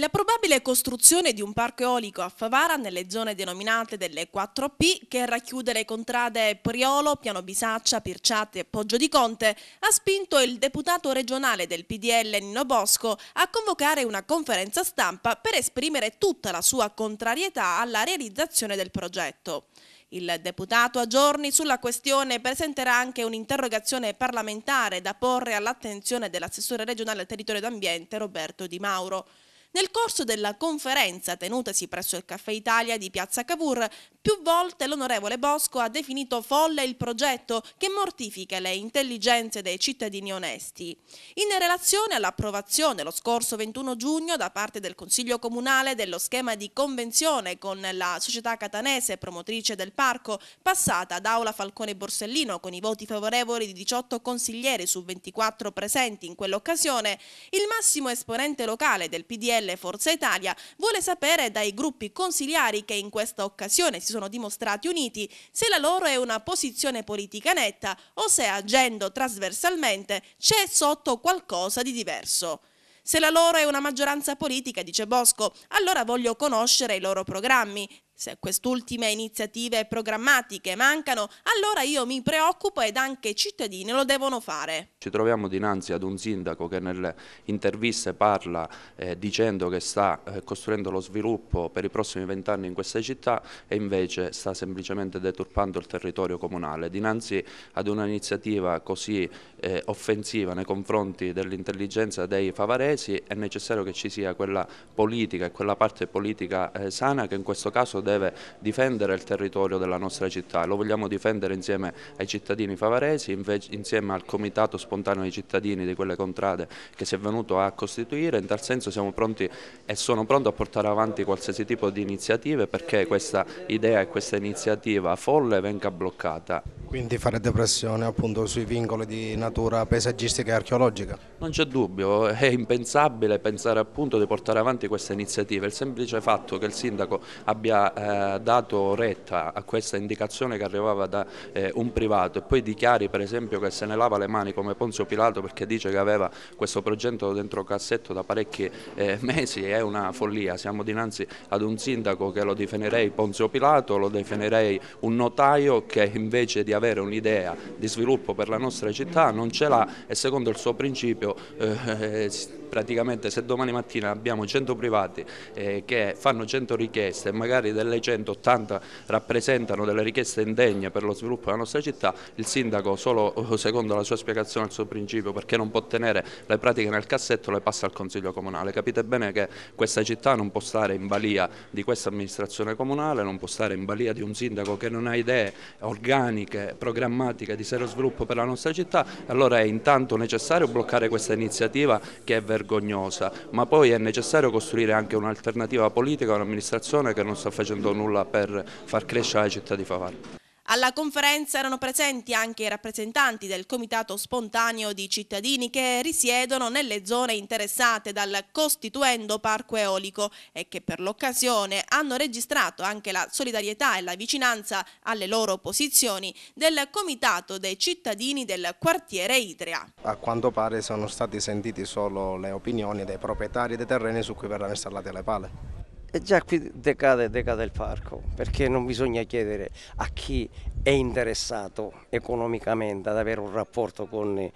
La probabile costruzione di un parco eolico a Favara nelle zone denominate delle 4P che racchiude le contrade Priolo, Piano Bisaccia, Pirciate e Poggio di Conte ha spinto il deputato regionale del PDL Nino Bosco a convocare una conferenza stampa per esprimere tutta la sua contrarietà alla realizzazione del progetto. Il deputato a giorni sulla questione presenterà anche un'interrogazione parlamentare da porre all'attenzione dell'assessore regionale al territorio d'ambiente Roberto Di Mauro. Nel corso della conferenza tenutasi presso il Caffè Italia di Piazza Cavour, più volte l'onorevole Bosco ha definito folle il progetto che mortifica le intelligenze dei cittadini onesti. In relazione all'approvazione lo scorso 21 giugno da parte del Consiglio Comunale dello schema di convenzione con la società catanese promotrice del parco, passata ad Aula Falcone Borsellino con i voti favorevoli di 18 consiglieri su 24 presenti in quell'occasione, il massimo esponente locale del PDL Stelle e Forza Italia vuole sapere dai gruppi consigliari che in questa occasione si sono dimostrati uniti se la loro è una posizione politica netta o se agendo trasversalmente c'è sotto qualcosa di diverso. Se la loro è una maggioranza politica, dice Bosco, allora voglio conoscere i loro programmi, se quest'ultime iniziative programmatiche mancano, allora io mi preoccupo ed anche i cittadini lo devono fare. Ci troviamo dinanzi ad un sindaco che nelle interviste parla eh, dicendo che sta eh, costruendo lo sviluppo per i prossimi vent'anni in queste città e invece sta semplicemente deturpando il territorio comunale. Dinanzi ad un'iniziativa così eh, offensiva nei confronti dell'intelligenza dei favaresi è necessario che ci sia quella politica e quella parte politica eh, sana che in questo caso deve deve difendere il territorio della nostra città lo vogliamo difendere insieme ai cittadini favaresi, insieme al comitato spontaneo dei cittadini di quelle contrade che si è venuto a costituire, in tal senso siamo pronti e sono pronto a portare avanti qualsiasi tipo di iniziative perché questa idea e questa iniziativa folle venga bloccata. Quindi farete pressione appunto sui vincoli di natura paesaggistica e archeologica? Non c'è dubbio, è impensabile pensare appunto di portare avanti questa iniziativa, il semplice fatto che il sindaco abbia eh, dato retta a questa indicazione che arrivava da eh, un privato e poi dichiari per esempio che se ne lava le mani come Ponzio Pilato perché dice che aveva questo progetto dentro cassetto da parecchi eh, mesi è una follia, siamo dinanzi ad un sindaco che lo definirei Ponzio Pilato, lo definirei un notaio che invece di avere un'idea di sviluppo per la nostra città, non ce l'ha e secondo il suo principio eh, eh praticamente se domani mattina abbiamo 100 privati eh, che fanno 100 richieste e magari delle 180 rappresentano delle richieste indegne per lo sviluppo della nostra città, il sindaco solo eh, secondo la sua spiegazione il suo principio perché non può tenere le pratiche nel cassetto le passa al Consiglio Comunale. Capite bene che questa città non può stare in balia di questa amministrazione comunale, non può stare in balia di un sindaco che non ha idee organiche, programmatiche di serio sviluppo per la nostra città, allora è intanto necessario bloccare questa iniziativa che è veramente vergognosa, ma poi è necessario costruire anche un'alternativa politica a un'amministrazione che non sta facendo nulla per far crescere la città di Favara. Alla conferenza erano presenti anche i rappresentanti del Comitato Spontaneo di Cittadini che risiedono nelle zone interessate dal costituendo parco eolico e che per l'occasione hanno registrato anche la solidarietà e la vicinanza alle loro posizioni del Comitato dei Cittadini del quartiere Idrea. A quanto pare sono stati sentiti solo le opinioni dei proprietari dei terreni su cui verranno installate le pale. E già qui decade, decade il parco, perché non bisogna chiedere a chi è interessato economicamente ad avere un rapporto con noi,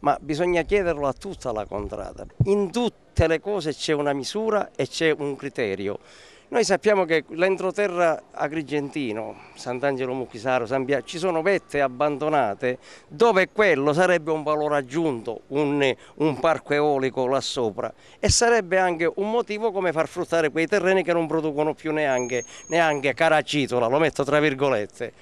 ma bisogna chiederlo a tutta la contrada. In tutte le cose c'è una misura e c'è un criterio. Noi sappiamo che l'entroterra agrigentino, Sant'Angelo Mucchisaro, San Biagio, ci sono vette abbandonate dove quello sarebbe un valore aggiunto, un, un parco eolico là sopra e sarebbe anche un motivo come far fruttare quei terreni che non producono più neanche, neanche caracitola, lo metto tra virgolette.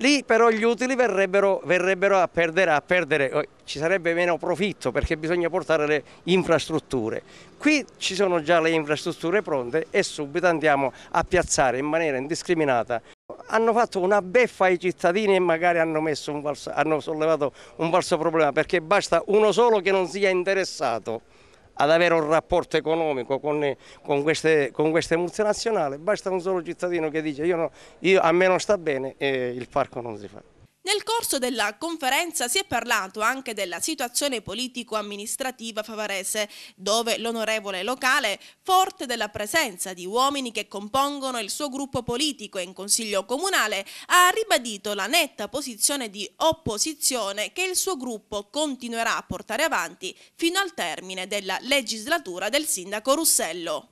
Lì però gli utili verrebbero, verrebbero a, perdere, a, perdere, oh, ci sarebbe meno profitto perché bisogna portare le infrastrutture. Qui ci sono già le infrastrutture pronte e subito andiamo a piazzare in maniera indiscriminata. Hanno fatto una beffa ai cittadini e magari hanno, valso, hanno sollevato un falso problema perché basta uno solo che non sia interessato ad avere un rapporto economico con, con, queste, con queste, multinazionali, basta un solo cittadino che dice io no, io, a me non sta bene e eh, il parco non si fa. Nel corso della conferenza si è parlato anche della situazione politico-amministrativa favarese, dove l'onorevole locale, forte della presenza di uomini che compongono il suo gruppo politico in consiglio comunale, ha ribadito la netta posizione di opposizione che il suo gruppo continuerà a portare avanti fino al termine della legislatura del sindaco Russello.